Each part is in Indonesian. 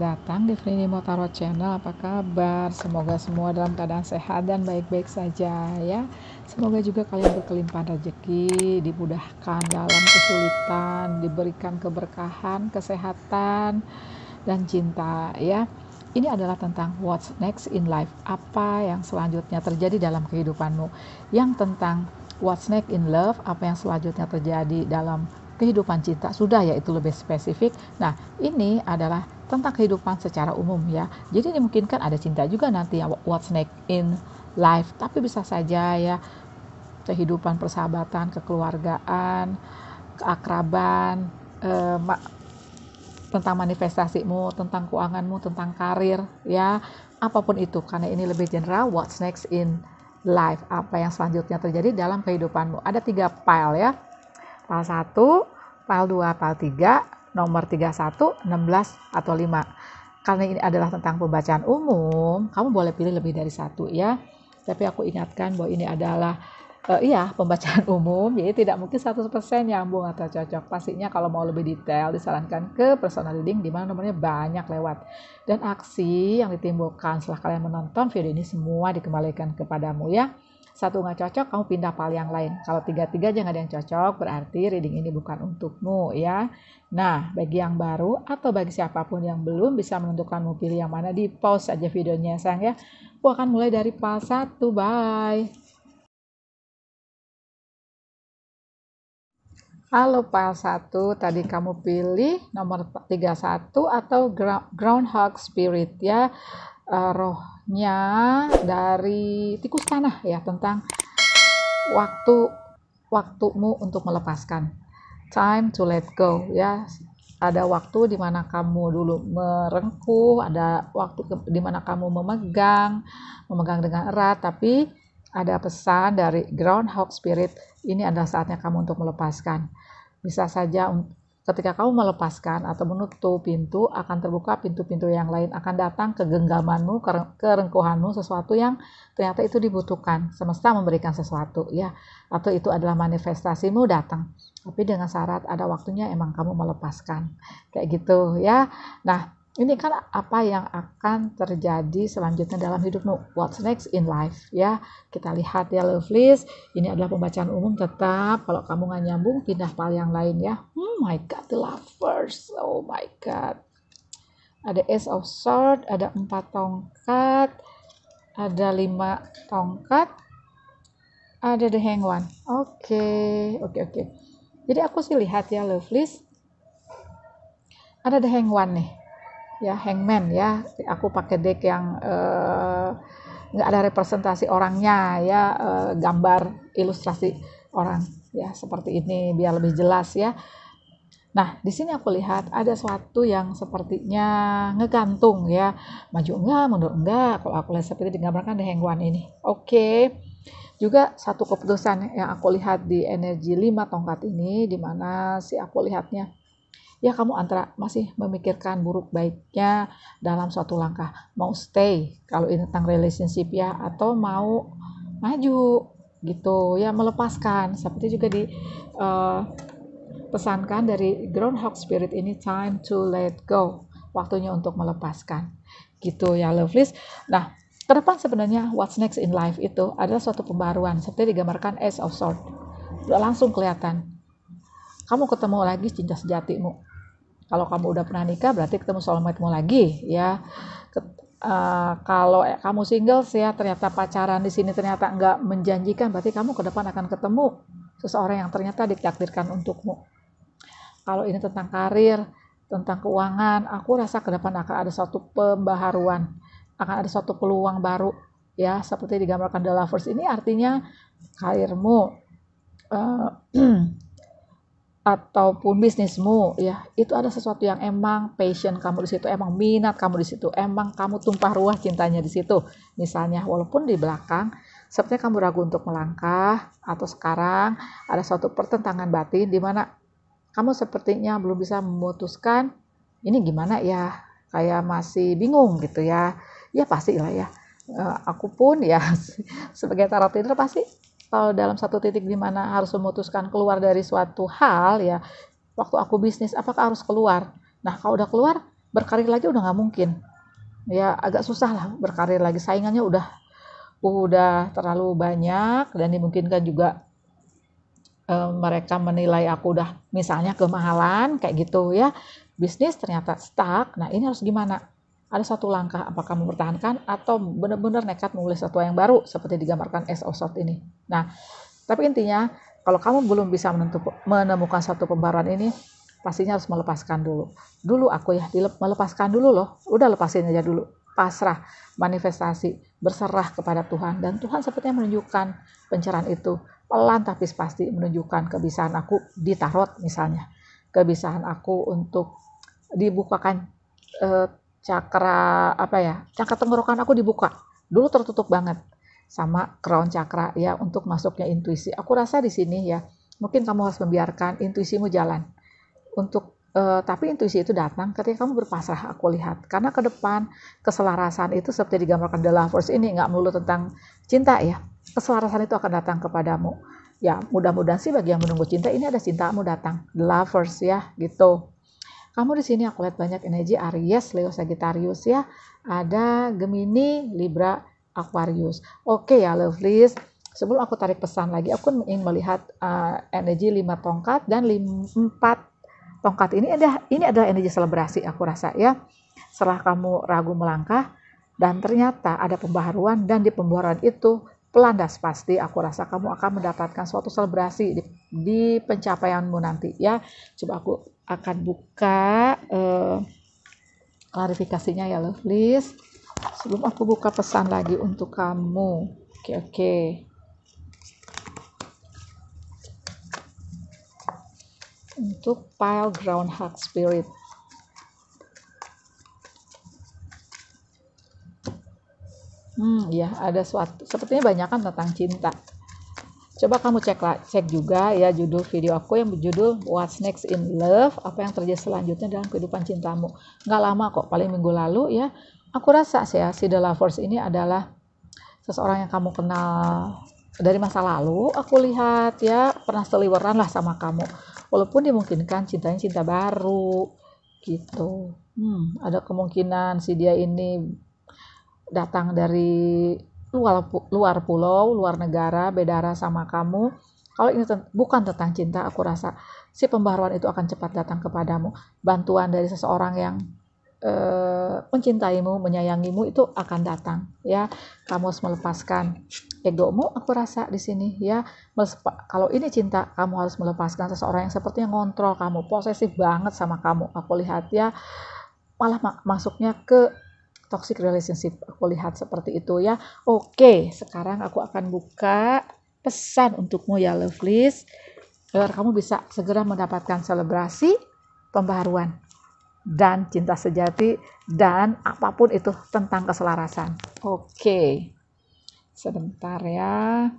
datang di Frini Motaro Channel. Apa kabar? Semoga semua dalam keadaan sehat dan baik-baik saja ya. Semoga juga kalian berkelimpahan rezeki, dimudahkan dalam kesulitan, diberikan keberkahan, kesehatan dan cinta ya. Ini adalah tentang what's next in life. Apa yang selanjutnya terjadi dalam kehidupanmu? Yang tentang what's next in love, apa yang selanjutnya terjadi dalam kehidupan cinta sudah ya itu lebih spesifik. Nah, ini adalah tentang kehidupan secara umum ya. Jadi dimungkinkan ada cinta juga nanti ya what's next in life, tapi bisa saja ya kehidupan persahabatan, kekeluargaan, keakraban, eh, ma tentang manifestasimu, tentang keuanganmu, tentang karir, ya apapun itu. Karena ini lebih general, what's next in life, apa yang selanjutnya terjadi dalam kehidupanmu. Ada tiga pile ya, PAL 1, PAL 2, PAL 3, nomor 31, 16, atau 5. Karena ini adalah tentang pembacaan umum, kamu boleh pilih lebih dari satu ya. Tapi aku ingatkan bahwa ini adalah uh, iya pembacaan umum jadi tidak mungkin 100% nyambung atau cocok pastinya kalau mau lebih detail disarankan ke personal reading di mana nomornya banyak lewat dan aksi yang ditimbulkan setelah kalian menonton video ini semua dikembalikan kepadamu ya satu nggak cocok kamu pindah pal yang lain kalau tiga-tiga jangan ada yang cocok berarti reading ini bukan untukmu ya nah bagi yang baru atau bagi siapapun yang belum bisa menentukan mau pilih yang mana di pause aja videonya sayang ya aku akan mulai dari pal satu bye Halo PAL satu tadi kamu pilih nomor 31 atau Groundhog Spirit ya, uh, roh bukunya dari tikus tanah ya tentang waktu waktumu untuk melepaskan time to let go ya ada waktu di mana kamu dulu merengkuh ada waktu di mana kamu memegang memegang dengan erat tapi ada pesan dari groundhog spirit ini adalah saatnya kamu untuk melepaskan bisa saja Ketika kamu melepaskan atau menutup pintu, akan terbuka pintu-pintu yang lain, akan datang ke genggamanmu, ke kerengkuhanmu, sesuatu yang ternyata itu dibutuhkan. Semesta memberikan sesuatu, ya. Atau itu adalah manifestasimu datang. Tapi dengan syarat ada waktunya emang kamu melepaskan. Kayak gitu, ya. Nah, ini kan apa yang akan terjadi selanjutnya dalam hidupmu what's next in life ya kita lihat ya Loveless. ini adalah pembacaan umum tetap kalau kamu nggak nyambung pindah file yang lain ya oh my god the lovers oh my god ada ace of sword ada empat tongkat ada lima tongkat ada the hang one oke okay. oke okay, oke okay. jadi aku sih lihat ya Loveless. ada the hang one nih ya hangman ya aku pakai deck yang eh, nggak uh, ada representasi orangnya ya uh, gambar ilustrasi orang ya seperti ini biar lebih jelas ya Nah, di sini aku lihat ada suatu yang sepertinya ngegantung ya. Maju enggak, mundur enggak. Kalau aku lihat seperti digambarkan di hangman ini. Oke. Okay. Juga satu keputusan yang aku lihat di energi lima tongkat ini di mana si aku lihatnya ya kamu antara masih memikirkan buruk baiknya dalam suatu langkah mau stay kalau ini tentang relationship ya atau mau maju gitu ya melepaskan seperti juga di uh, pesankan dari groundhog spirit ini time to let go waktunya untuk melepaskan gitu ya lovelies nah ke depan sebenarnya what's next in life itu adalah suatu pembaruan seperti digambarkan ace of sword langsung kelihatan kamu ketemu lagi cinta sejatimu kalau kamu udah pernah nikah berarti ketemu soulmate-mu lagi ya. Uh, kalau eh, kamu single ya ternyata pacaran di sini ternyata nggak menjanjikan berarti kamu ke depan akan ketemu seseorang yang ternyata ditakdirkan untukmu. Kalau ini tentang karir, tentang keuangan, aku rasa ke depan akan ada suatu pembaharuan, akan ada suatu peluang baru ya seperti digambarkan The Lovers ini artinya karirmu uh, ataupun bisnismu ya itu ada sesuatu yang emang passion kamu di situ emang minat kamu di situ emang kamu tumpah ruah cintanya di situ misalnya walaupun di belakang sepertinya kamu ragu untuk melangkah atau sekarang ada suatu pertentangan batin di mana kamu sepertinya belum bisa memutuskan ini gimana ya kayak masih bingung gitu ya ya pasti lah ya eh, aku pun ya sebagai tarot reader pasti kalau dalam satu titik di mana harus memutuskan keluar dari suatu hal ya waktu aku bisnis apakah harus keluar nah kalau udah keluar berkarir lagi udah nggak mungkin ya agak susah lah berkarir lagi saingannya udah udah terlalu banyak dan dimungkinkan juga e, mereka menilai aku udah misalnya kemahalan kayak gitu ya bisnis ternyata stuck nah ini harus gimana ada satu langkah apakah mempertahankan atau benar-benar nekat memulai sesuatu yang baru seperti digambarkan S. Short ini. Nah, tapi intinya kalau kamu belum bisa menemukan satu pembaruan ini, pastinya harus melepaskan dulu. Dulu aku ya, melepaskan dulu loh. Udah lepasin aja dulu. Pasrah, manifestasi, berserah kepada Tuhan. Dan Tuhan sepertinya menunjukkan pencerahan itu. Pelan tapi pasti menunjukkan kebisaan aku di tarot misalnya. Kebisaan aku untuk dibukakan eh, cakra apa ya cakra tenggorokan aku dibuka dulu tertutup banget sama crown cakra ya untuk masuknya intuisi aku rasa di sini ya mungkin kamu harus membiarkan intuisimu jalan untuk eh, tapi intuisi itu datang ketika kamu berpasrah aku lihat karena ke depan keselarasan itu seperti digambarkan dalam force ini nggak melulu tentang cinta ya keselarasan itu akan datang kepadamu ya mudah-mudahan sih bagi yang menunggu cinta ini ada cintamu datang The Lovers ya gitu kamu di sini aku lihat banyak energi Aries, Leo, Sagittarius ya. Ada Gemini, Libra, Aquarius. Oke okay ya lovelies, sebelum aku tarik pesan lagi, aku ingin melihat uh, energi 5 tongkat dan 4 tongkat ini ada ini adalah energi selebrasi aku rasa ya. Setelah kamu ragu melangkah dan ternyata ada pembaharuan dan di pembaharuan itu pelandas pasti aku rasa kamu akan mendapatkan suatu selebrasi di, di pencapaianmu nanti ya. Coba aku akan buka uh, klarifikasinya ya loh, list sebelum aku buka pesan lagi untuk kamu oke okay, oke okay. untuk pile ground heart spirit hmm ya ada suatu sepertinya banyak kan tentang cinta Coba kamu cek lah, cek juga ya judul video aku yang berjudul What's Next in Love, apa yang terjadi selanjutnya dalam kehidupan cintamu. Nggak lama kok, paling minggu lalu ya. Aku rasa sih ya, si The Lovers ini adalah seseorang yang kamu kenal dari masa lalu. Aku lihat ya, pernah seliweran lah sama kamu. Walaupun dimungkinkan cintanya cinta baru gitu. Hmm, ada kemungkinan si dia ini datang dari luar, luar pulau, luar negara, beda sama kamu. Kalau ini bukan tentang cinta, aku rasa si pembaharuan itu akan cepat datang kepadamu. Bantuan dari seseorang yang e, mencintaimu, menyayangimu itu akan datang. Ya, kamu harus melepaskan egomu. Aku rasa di sini ya, Melespa kalau ini cinta, kamu harus melepaskan seseorang yang sepertinya ngontrol kamu, posesif banget sama kamu. Aku lihat ya, malah ma masuknya ke toxic relationship aku lihat seperti itu ya oke sekarang aku akan buka pesan untukmu ya lovelies agar kamu bisa segera mendapatkan selebrasi pembaruan dan cinta sejati dan apapun itu tentang keselarasan oke sebentar ya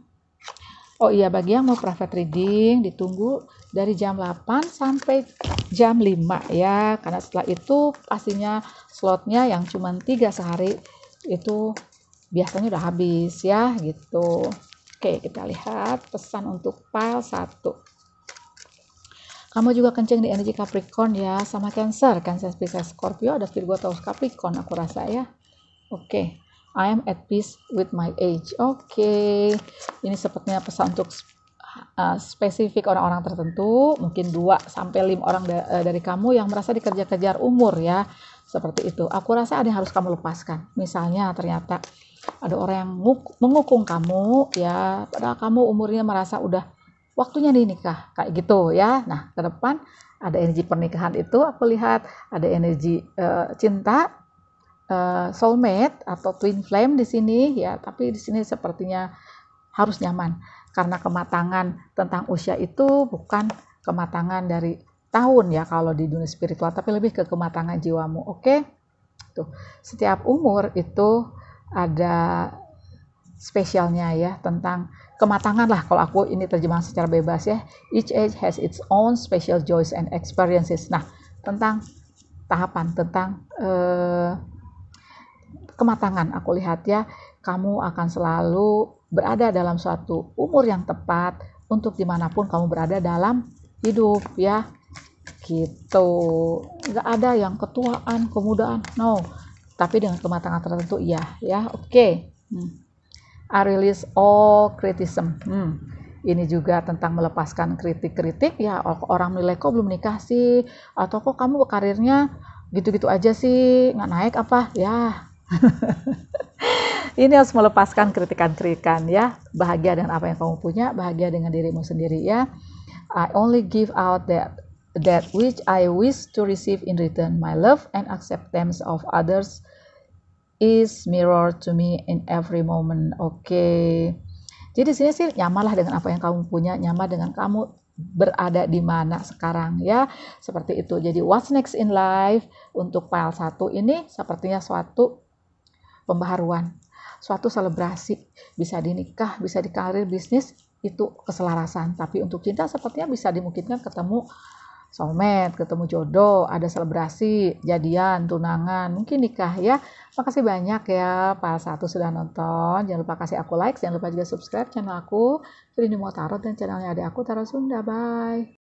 oh iya bagi yang mau private reading ditunggu dari jam 8 sampai jam 5 ya karena setelah itu pastinya slotnya yang cuma tiga sehari itu biasanya udah habis ya gitu oke kita lihat pesan untuk file 1 kamu juga kenceng di energi Capricorn ya, sama Cancer. Cancer Pisces Scorpio ada Virgo atau Capricorn aku rasa ya. Oke. I am at peace with my age. Oke. Ini sepertinya pesan untuk Eh, spesifik orang-orang tertentu, mungkin 2 sampai 5 orang da eh, dari kamu yang merasa dikejar-kejar umur ya. Seperti itu. Aku rasa ada yang harus kamu lepaskan. Misalnya ternyata ada orang yang mengukung kamu ya, padahal kamu umurnya merasa udah waktunya nih nikah kayak gitu ya. Nah, ke depan ada energi pernikahan itu aku lihat ada energi uh, cinta uh, soulmate atau twin flame di sini ya, tapi di sini sepertinya harus nyaman karena kematangan tentang usia itu bukan kematangan dari tahun ya kalau di dunia spiritual tapi lebih ke kematangan jiwamu oke okay? tuh setiap umur itu ada spesialnya ya tentang kematangan lah kalau aku ini terjemahan secara bebas ya each age has its own special joys and experiences nah tentang tahapan tentang eh, kematangan aku lihat ya kamu akan selalu berada dalam suatu umur yang tepat untuk dimanapun kamu berada dalam hidup ya gitu nggak ada yang ketuaan kemudaan no tapi dengan kematangan tertentu iya ya oke okay. hmm. I release all criticism hmm. ini juga tentang melepaskan kritik-kritik ya oh, orang nilai kok belum nikah sih atau kok kamu karirnya gitu-gitu aja sih nggak naik apa ya ini harus melepaskan kritikan-kritikan ya. Bahagia dengan apa yang kamu punya, bahagia dengan dirimu sendiri ya. I only give out that that which I wish to receive in return. My love and acceptance of others is mirror to me in every moment. Oke. Okay. Jadi sini sih nyamalah dengan apa yang kamu punya, nyaman dengan kamu berada di mana sekarang ya. Seperti itu. Jadi what's next in life untuk file 1 ini sepertinya suatu pembaharuan suatu selebrasi bisa dinikah, bisa di karir bisnis itu keselarasan tapi untuk cinta sepertinya bisa dimungkinkan ketemu soulmate, ketemu jodoh, ada selebrasi, jadian, tunangan, mungkin nikah ya. Makasih banyak ya para satu sudah nonton. Jangan lupa kasih aku like, jangan lupa juga subscribe channel aku. Trini mau tarot dan channelnya ada aku Tarot Sunda. Bye.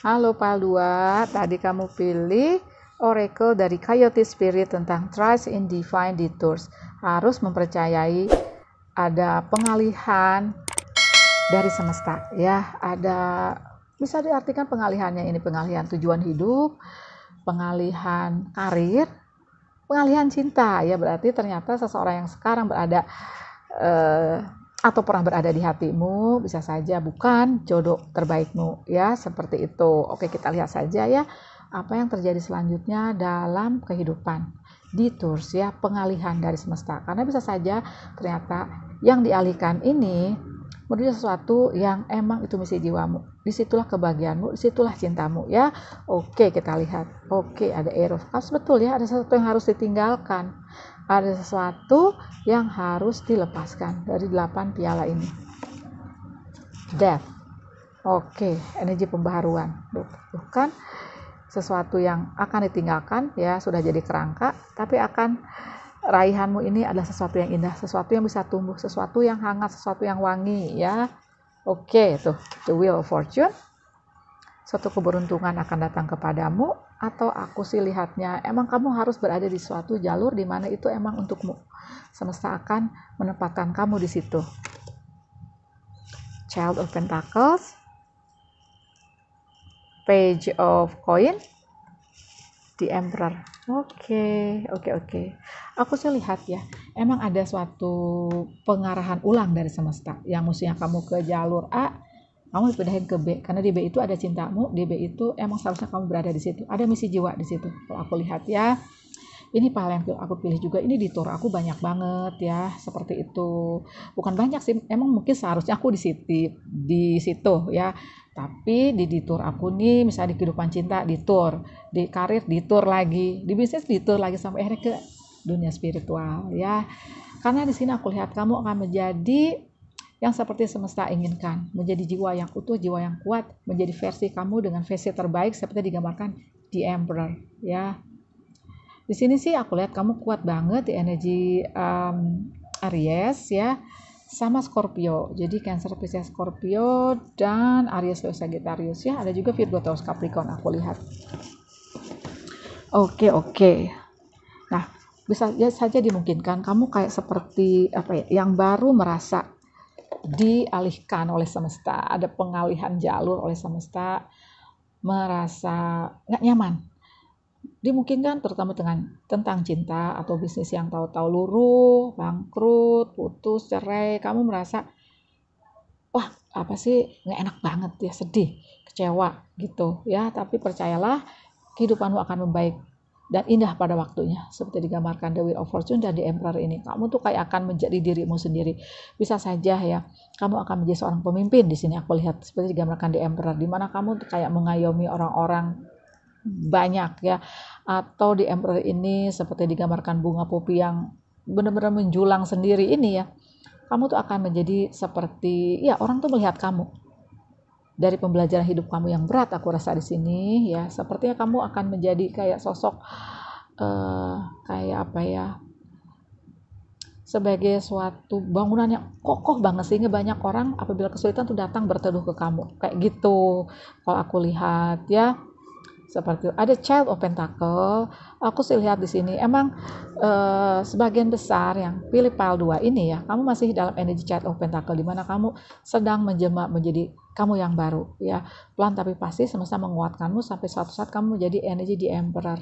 Halo Pak Lua, tadi kamu pilih oracle dari Coyote Spirit tentang Trust in Divine Detours. Harus mempercayai ada pengalihan dari semesta ya, ada bisa diartikan pengalihannya ini pengalihan tujuan hidup, pengalihan karir, pengalihan cinta ya berarti ternyata seseorang yang sekarang berada eh, atau pernah berada di hatimu bisa saja bukan jodoh terbaikmu ya seperti itu. Oke, kita lihat saja ya apa yang terjadi selanjutnya dalam kehidupan detours ya pengalihan dari semesta karena bisa saja ternyata yang dialihkan ini menuju sesuatu yang emang itu misi jiwamu disitulah kebahagiaanmu disitulah cintamu ya oke kita lihat oke ada air of betul ya ada sesuatu yang harus ditinggalkan ada sesuatu yang harus dilepaskan dari delapan piala ini death oke energi pembaharuan tuh kan sesuatu yang akan ditinggalkan ya sudah jadi kerangka tapi akan raihanmu ini adalah sesuatu yang indah sesuatu yang bisa tumbuh sesuatu yang hangat sesuatu yang wangi ya oke okay, tuh the wheel of fortune suatu keberuntungan akan datang kepadamu atau aku sih lihatnya emang kamu harus berada di suatu jalur di mana itu emang untukmu semesta akan menempatkan kamu di situ Child of Pentacles page of coin di emperor oke okay, oke okay, oke okay. aku sih lihat ya emang ada suatu pengarahan ulang dari semesta yang musuhnya kamu ke jalur A kamu dipindahin ke B karena di B itu ada cintamu di B itu emang seharusnya kamu berada di situ ada misi jiwa di situ kalau aku lihat ya ini paling yang aku pilih juga ini di tour aku banyak banget ya seperti itu bukan banyak sih emang mungkin seharusnya aku di situ di situ ya tapi di di tour aku nih misalnya di kehidupan cinta di tour di karir di tour lagi di bisnis di tour lagi sampai akhirnya ke dunia spiritual ya karena di sini aku lihat kamu akan menjadi yang seperti semesta inginkan, menjadi jiwa yang utuh, jiwa yang kuat, menjadi versi kamu dengan versi terbaik seperti digambarkan di Emperor ya. Di sini sih aku lihat kamu kuat banget di energi um, Aries ya sama Scorpio. Jadi Cancer, Pisces, Scorpio dan Aries, Leo, Sagittarius ya. Ada juga Virgo, Taurus, Capricorn aku lihat. Oke, okay, oke. Okay. Nah, bisa ya saja dimungkinkan kamu kayak seperti apa ya, yang baru merasa dialihkan oleh semesta, ada pengalihan jalur oleh semesta merasa nggak nyaman dimungkinkan terutama dengan tentang cinta atau bisnis yang tahu-tahu luruh, bangkrut, putus, cerai, kamu merasa wah apa sih nggak enak banget ya sedih, kecewa gitu ya. Tapi percayalah kehidupanmu akan membaik dan indah pada waktunya seperti digambarkan The Wheel of Fortune dan The Emperor ini. Kamu tuh kayak akan menjadi dirimu sendiri. Bisa saja ya, kamu akan menjadi seorang pemimpin di sini aku lihat seperti digambarkan The Emperor di mana kamu tuh kayak mengayomi orang-orang banyak ya atau di emperor ini seperti digambarkan bunga popi yang benar-benar menjulang sendiri ini ya kamu tuh akan menjadi seperti ya orang tuh melihat kamu dari pembelajaran hidup kamu yang berat aku rasa di sini ya sepertinya kamu akan menjadi kayak sosok eh, kayak apa ya sebagai suatu bangunan yang kokoh banget sehingga banyak orang apabila kesulitan tuh datang berteduh ke kamu kayak gitu kalau aku lihat ya seperti ada child of pentacle aku sih lihat di sini emang eh, sebagian besar yang pilih pile 2 ini ya kamu masih dalam energi child of pentacle di mana kamu sedang menjelma menjadi kamu yang baru ya pelan tapi pasti semesta menguatkanmu sampai suatu saat kamu menjadi energi di emperor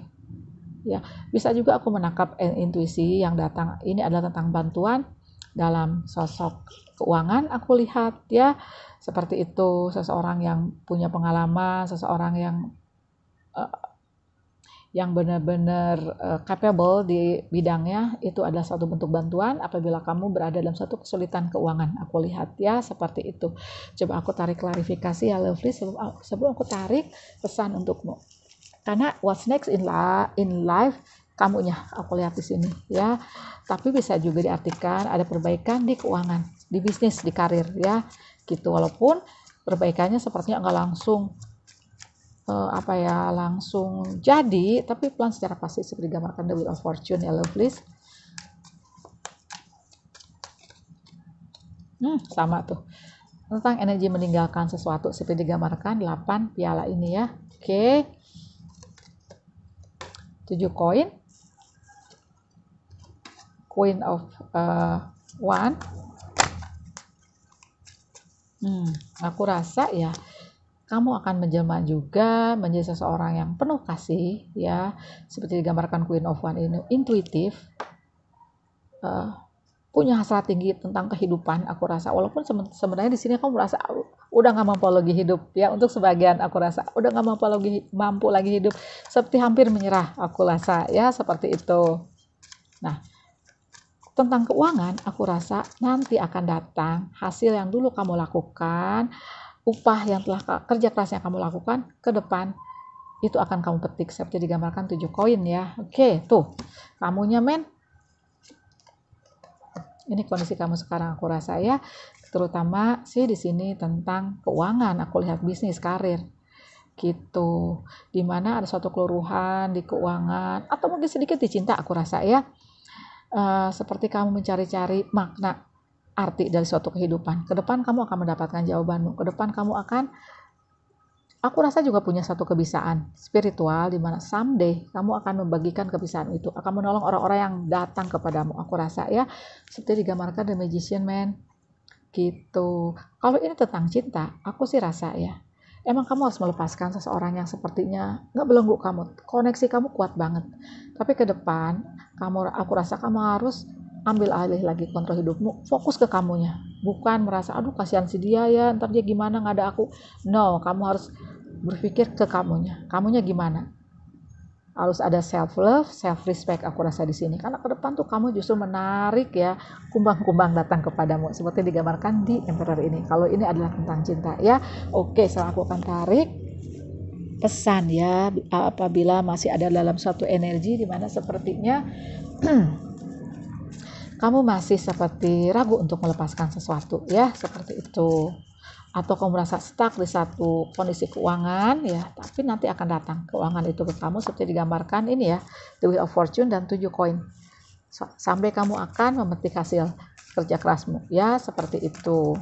ya bisa juga aku menangkap eh, intuisi yang datang ini adalah tentang bantuan dalam sosok keuangan aku lihat ya seperti itu seseorang yang punya pengalaman seseorang yang Eh, yang benar-benar uh, capable di bidangnya itu adalah satu bentuk bantuan apabila kamu berada dalam satu kesulitan keuangan. Aku lihat ya seperti itu. Coba aku tarik klarifikasi ya Lovely sebelum sebelum aku tarik pesan untukmu. Karena what's next in, la, in life kamunya aku lihat di sini ya. Tapi bisa juga diartikan ada perbaikan di keuangan, di bisnis, di karir ya. Gitu walaupun perbaikannya sepertinya enggak langsung uh, apa ya langsung jadi tapi pelan secara pasti seperti digambarkan The Wheel of Fortune ya please hmm, sama tuh tentang energi meninggalkan sesuatu seperti digambarkan 8 piala ini ya oke okay. 7 koin Queen of uh, One hmm, aku rasa ya kamu akan menjelma juga menjadi seseorang yang penuh kasih ya seperti digambarkan Queen of One ini intuitif uh, punya hasrat tinggi tentang kehidupan aku rasa walaupun sebenarnya di sini kamu merasa udah nggak mampu lagi hidup ya untuk sebagian aku rasa udah nggak mampu lagi mampu lagi hidup seperti hampir menyerah aku rasa ya seperti itu nah tentang keuangan aku rasa nanti akan datang hasil yang dulu kamu lakukan upah yang telah kerja keras yang kamu lakukan ke depan itu akan kamu petik Saya seperti digambarkan tujuh koin ya oke tuh kamunya men ini kondisi kamu sekarang aku rasa ya terutama sih di sini tentang keuangan aku lihat bisnis karir gitu dimana ada suatu keluruhan di keuangan atau mungkin sedikit dicinta aku rasa ya uh, seperti kamu mencari-cari makna arti dari suatu kehidupan. Ke depan kamu akan mendapatkan jawabanmu. Ke depan kamu akan Aku rasa juga punya satu kebisaan spiritual di mana someday kamu akan membagikan kebisaan itu, akan menolong orang-orang yang datang kepadamu. Aku rasa ya seperti digambarkan The Magician Man gitu. Kalau ini tentang cinta, aku sih rasa ya emang kamu harus melepaskan seseorang yang sepertinya nggak belenggu kamu koneksi kamu kuat banget tapi ke depan kamu aku rasa kamu harus ambil alih lagi kontrol hidupmu, fokus ke kamunya. Bukan merasa, aduh kasihan si dia ya, ntar dia gimana nggak ada aku. No, kamu harus berpikir ke kamunya. Kamunya gimana? Harus ada self love, self respect aku rasa di sini. Karena ke depan tuh kamu justru menarik ya kumbang-kumbang datang kepadamu seperti digambarkan di emperor ini. Kalau ini adalah tentang cinta ya. Oke, sekarang aku akan tarik pesan ya apabila masih ada dalam suatu energi di mana sepertinya kamu masih seperti ragu untuk melepaskan sesuatu ya seperti itu atau kamu merasa stuck di satu kondisi keuangan ya tapi nanti akan datang keuangan itu ke kamu seperti digambarkan ini ya the wheel of fortune dan tujuh koin sampai kamu akan memetik hasil kerja kerasmu ya seperti itu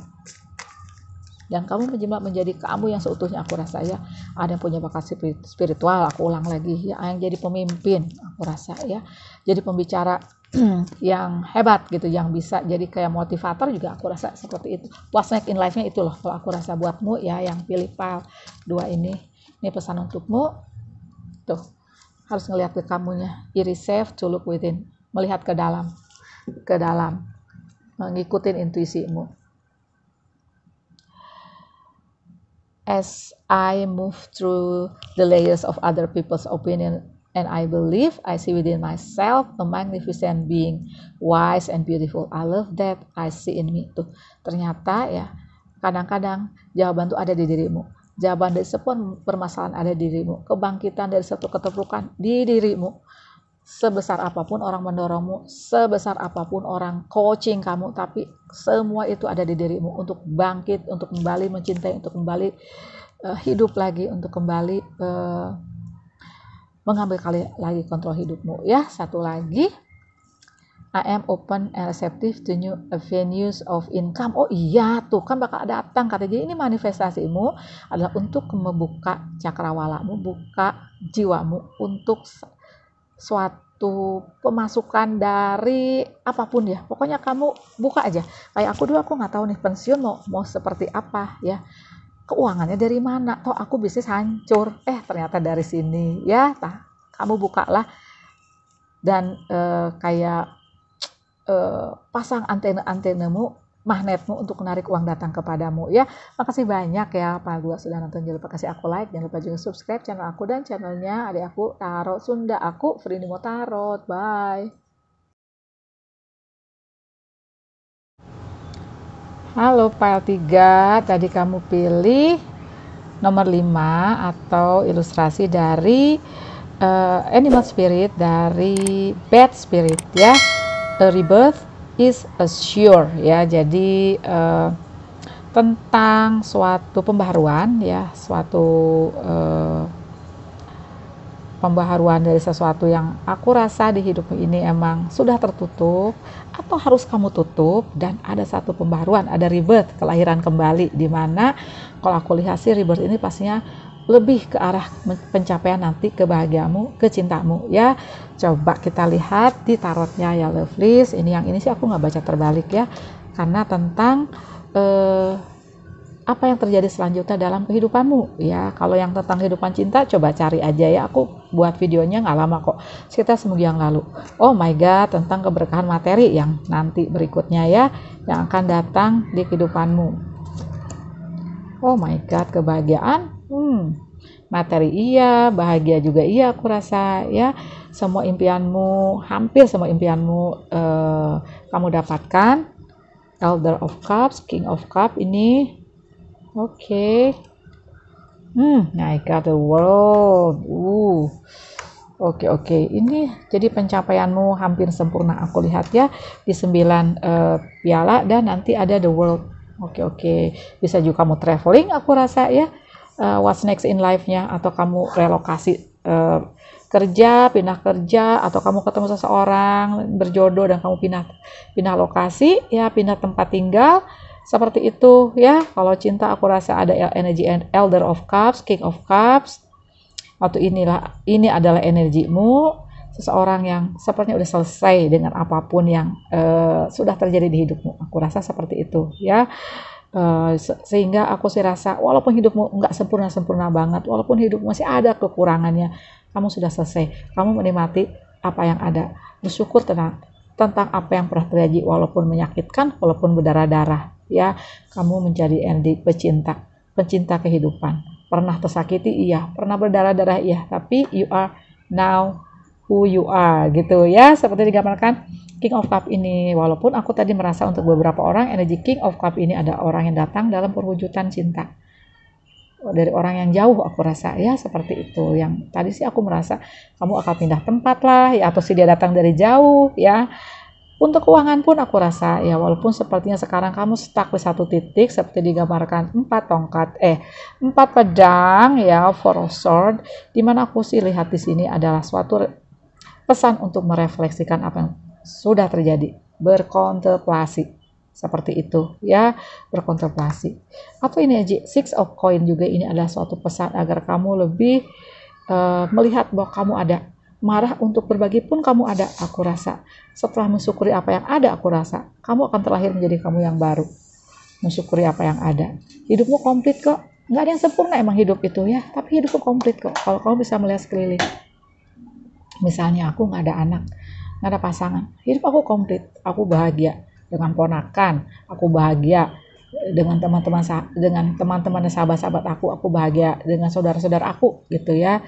dan kamu menjebak menjadi kamu yang seutuhnya aku rasa ya ada yang punya bakat spiritual aku ulang lagi ya yang jadi pemimpin aku rasa ya jadi pembicara yang hebat gitu yang bisa jadi kayak motivator juga aku rasa seperti itu what's next in life-nya itu loh kalau aku rasa buatmu ya yang pilih pal dua ini ini pesan untukmu tuh harus ngelihat ke kamunya safe to look within melihat ke dalam ke dalam mengikuti intuisimu as I move through the layers of other people's opinion and I believe I see within myself a magnificent being, wise and beautiful. I love that I see in me. Tuh, ternyata ya, kadang-kadang jawaban tuh ada di dirimu. Jawaban dari sebuah permasalahan ada di dirimu. Kebangkitan dari satu keterpurukan di dirimu. Sebesar apapun orang mendorongmu, sebesar apapun orang coaching kamu, tapi semua itu ada di dirimu untuk bangkit, untuk kembali mencintai, untuk kembali uh, hidup lagi, untuk kembali uh, mengambil kali lagi kontrol hidupmu ya satu lagi I am open and receptive to new avenues of income. Oh iya tuh kan bakal datang kata jadi ini manifestasimu adalah untuk membuka cakrawalamu, buka jiwamu untuk suatu pemasukan dari apapun ya. Pokoknya kamu buka aja. Kayak aku dulu aku nggak tahu nih pensiun mau mau seperti apa ya keuangannya dari mana? Toh aku bisnis hancur. Eh ternyata dari sini. Ya, tah, kamu bukalah dan e, kayak e, pasang antena antenamu magnetmu untuk menarik uang datang kepadamu ya. Makasih banyak ya Pak Gua sudah nonton jangan lupa kasih aku like, jangan lupa juga subscribe channel aku dan channelnya adik aku Tarot Sunda aku Free Tarot. Bye. Halo file 3, tadi kamu pilih nomor 5 atau ilustrasi dari uh, Animal Spirit dari Bad Spirit ya. A rebirth is assured ya. Jadi uh, tentang suatu pembaruan, ya, suatu uh, pembaharuan dari sesuatu yang aku rasa di hidupmu ini emang sudah tertutup atau harus kamu tutup dan ada satu pembaharuan, ada rebirth, kelahiran kembali di mana kalau aku lihat sih rebirth ini pastinya lebih ke arah pencapaian nanti kebahagiaanmu, kecintamu ya. Coba kita lihat di tarotnya ya Lovelies. Ini yang ini sih aku nggak baca terbalik ya, karena tentang eh, apa yang terjadi selanjutnya dalam kehidupanmu ya kalau yang tentang kehidupan cinta coba cari aja ya aku buat videonya nggak lama kok sekitar seminggu yang lalu oh my god tentang keberkahan materi yang nanti berikutnya ya yang akan datang di kehidupanmu oh my god kebahagiaan hmm materi iya bahagia juga iya aku rasa ya semua impianmu hampir semua impianmu eh, kamu dapatkan Elder of Cups, King of Cups ini Okay. Hmm, I got the world. Uh. Oke, okay, oke. Okay. Ini jadi pencapaianmu hampir sempurna aku lihat ya di sembilan uh, piala dan nanti ada the world. Oke, okay, oke. Okay. Bisa juga kamu traveling aku rasa ya. Uh, what's next in life-nya atau kamu relokasi uh, kerja, pindah kerja atau kamu ketemu seseorang, berjodoh dan kamu pindah pindah lokasi, ya pindah tempat tinggal seperti itu ya. Kalau cinta aku rasa ada energi Elder of Cups, King of Cups. Atau inilah ini adalah energimu seseorang yang sepertinya udah selesai dengan apapun yang uh, sudah terjadi di hidupmu. Aku rasa seperti itu ya. Uh, se sehingga aku sih rasa walaupun hidupmu nggak sempurna sempurna banget, walaupun hidupmu masih ada kekurangannya, kamu sudah selesai. Kamu menikmati apa yang ada, bersyukur tenang tentang apa yang pernah terjadi walaupun menyakitkan, walaupun berdarah-darah ya kamu menjadi Andy pecinta pecinta kehidupan pernah tersakiti iya pernah berdarah-darah iya tapi you are now who you are gitu ya seperti digambarkan King of Cup ini walaupun aku tadi merasa untuk beberapa orang energi King of Cup ini ada orang yang datang dalam perwujudan cinta dari orang yang jauh aku rasa ya seperti itu yang tadi sih aku merasa kamu akan pindah tempat lah ya atau si dia datang dari jauh ya untuk keuangan pun aku rasa ya walaupun sepertinya sekarang kamu stuck di satu titik seperti digambarkan empat tongkat eh empat pedang ya four sword di mana aku sih lihat di sini adalah suatu pesan untuk merefleksikan apa yang sudah terjadi berkontemplasi seperti itu ya berkontemplasi atau ini aja six of coin juga ini adalah suatu pesan agar kamu lebih uh, melihat bahwa kamu ada Marah untuk berbagi pun kamu ada, aku rasa. Setelah mensyukuri apa yang ada, aku rasa. Kamu akan terlahir menjadi kamu yang baru. Mensyukuri apa yang ada. Hidupmu komplit kok. Nggak ada yang sempurna emang hidup itu ya. Tapi hidupku komplit kok. Kalau kamu bisa melihat sekeliling. Misalnya aku nggak ada anak, nggak ada pasangan. Hidup aku komplit. Aku bahagia dengan ponakan. Aku bahagia dengan teman-teman dengan teman-teman sahabat-sahabat aku aku bahagia dengan saudara-saudara aku gitu ya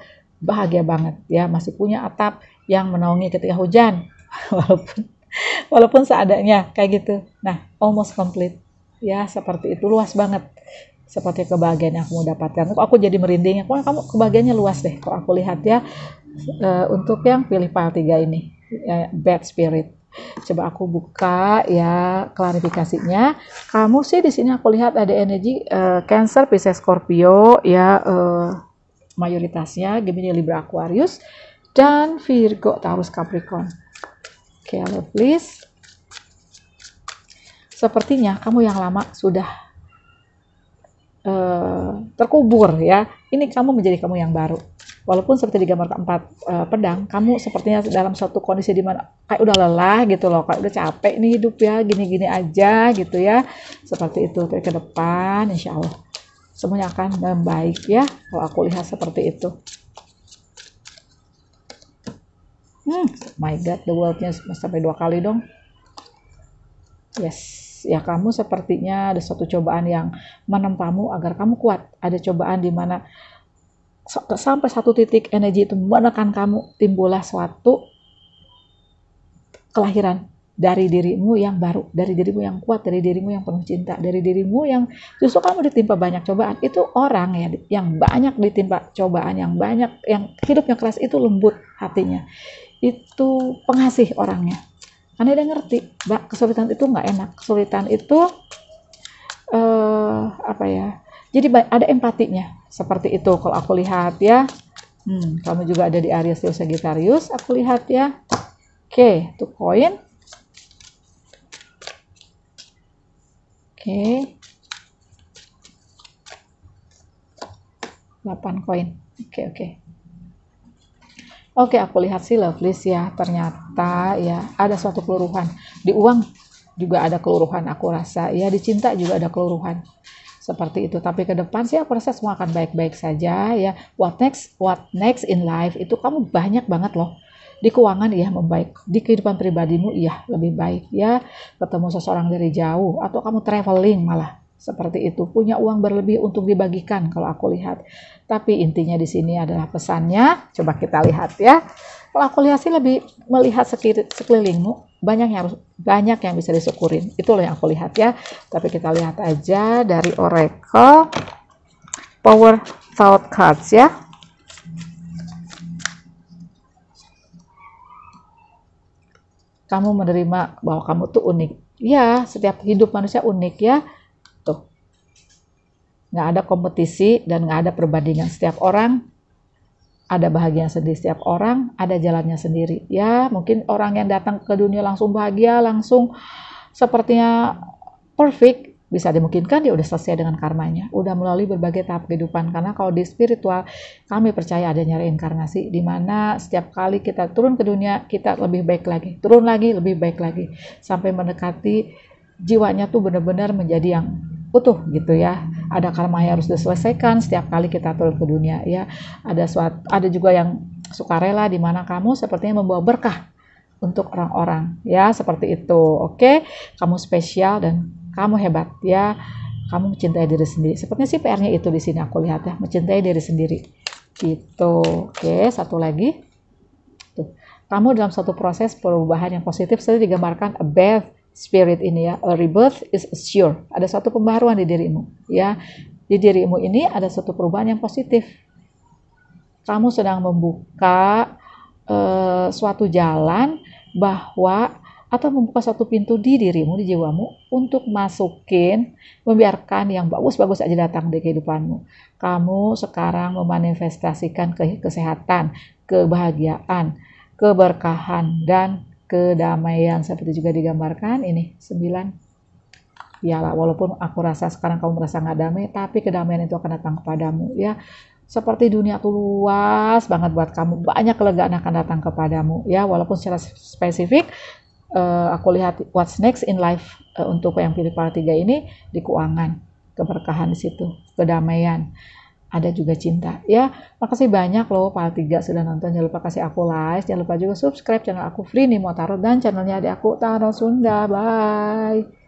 bahagia banget ya masih punya atap yang menaungi ketika hujan walaupun walaupun seadanya kayak gitu nah almost complete ya seperti itu luas banget seperti kebahagiaan yang kamu dapatkan aku jadi merinding aku ya? kamu kebahagiaannya luas deh kalau aku lihat ya eh, untuk yang pilih file 3 ini ya, bad spirit coba aku buka ya klarifikasinya kamu sih di sini aku lihat ada energi uh, Cancer Pisces Scorpio ya uh, mayoritasnya Gemini Libra Aquarius dan Virgo Taurus Capricorn. Oke, okay, please. Sepertinya kamu yang lama sudah uh, terkubur ya. Ini kamu menjadi kamu yang baru. Walaupun seperti di gambar keempat uh, pedang, kamu sepertinya dalam suatu kondisi di mana kayak udah lelah gitu loh, kayak udah capek nih hidup ya, gini-gini aja gitu ya. Seperti itu ke depan, insya Allah semuanya akan baik ya kalau aku lihat seperti itu hmm my god the worldnya sampai dua kali dong yes ya kamu sepertinya ada suatu cobaan yang menempamu agar kamu kuat ada cobaan di mana sampai satu titik energi itu menekan kamu timbullah suatu kelahiran dari dirimu yang baru, dari dirimu yang kuat, dari dirimu yang penuh cinta, dari dirimu yang justru kamu ditimpa banyak cobaan. Itu orang ya yang banyak ditimpa cobaan, yang banyak yang hidupnya keras itu lembut hatinya. Itu pengasih orangnya. Karena dia ngerti, Mbak, kesulitan itu nggak enak. Kesulitan itu eh apa ya? Jadi ada empatinya seperti itu kalau aku lihat ya. Hmm, kamu juga ada di Aries Leo Sagittarius, aku lihat ya. Oke, itu koin okay. 8 koin oke okay, oke okay. Oke, okay, aku lihat sih Lovelace ya. Ternyata ya ada suatu keluruhan. Di uang juga ada keluruhan aku rasa. Ya di cinta juga ada keluruhan. Seperti itu. Tapi ke depan sih aku rasa semua akan baik-baik saja ya. What next? What next in life? Itu kamu banyak banget loh di keuangan iya membaik, di kehidupan pribadimu iya lebih baik ya. Ketemu seseorang dari jauh atau kamu traveling malah seperti itu punya uang berlebih untuk dibagikan kalau aku lihat tapi intinya di sini adalah pesannya coba kita lihat ya kalau aku lihat sih lebih melihat sekelilingmu banyak yang harus banyak yang bisa disyukurin itu loh yang aku lihat ya tapi kita lihat aja dari oracle power thought cards ya kamu menerima bahwa kamu tuh unik. Ya, setiap hidup manusia unik ya. Tuh. Nggak ada kompetisi dan nggak ada perbandingan. Setiap orang ada bahagia sendiri. Setiap orang ada jalannya sendiri. Ya, mungkin orang yang datang ke dunia langsung bahagia, langsung sepertinya perfect bisa dimungkinkan dia udah selesai dengan karmanya, udah melalui berbagai tahap kehidupan. Karena kalau di spiritual, kami percaya adanya reinkarnasi, di mana setiap kali kita turun ke dunia, kita lebih baik lagi, turun lagi, lebih baik lagi, sampai mendekati jiwanya tuh benar-benar menjadi yang utuh gitu ya. Ada karma yang harus diselesaikan setiap kali kita turun ke dunia ya. Ada suatu, ada juga yang sukarela di mana kamu sepertinya membawa berkah untuk orang-orang ya seperti itu. Oke, kamu spesial dan kamu hebat ya kamu mencintai diri sendiri sepertinya sih PR-nya itu di sini aku lihat ya mencintai diri sendiri gitu oke satu lagi tuh kamu dalam satu proses perubahan yang positif saya digambarkan a birth spirit ini ya a rebirth is sure ada satu pembaruan di dirimu ya di dirimu ini ada suatu perubahan yang positif kamu sedang membuka uh, suatu jalan bahwa atau membuka satu pintu di dirimu, di jiwamu untuk masukin, membiarkan yang bagus-bagus aja datang di kehidupanmu. Kamu sekarang memanifestasikan ke kesehatan, kebahagiaan, keberkahan, dan kedamaian seperti juga digambarkan ini sembilan piala. Walaupun aku rasa sekarang kamu merasa nggak damai, tapi kedamaian itu akan datang kepadamu ya. Seperti dunia itu luas banget buat kamu, banyak kelegaan akan datang kepadamu ya. Walaupun secara spesifik uh, aku lihat what's next in life uh, untuk yang pilih para tiga ini di keuangan, keberkahan di situ, kedamaian, ada juga cinta. Ya, makasih banyak loh para tiga sudah nonton. Jangan lupa kasih aku like, jangan lupa juga subscribe channel aku Free nih Motaro dan channelnya ada aku Taro Sunda. Bye.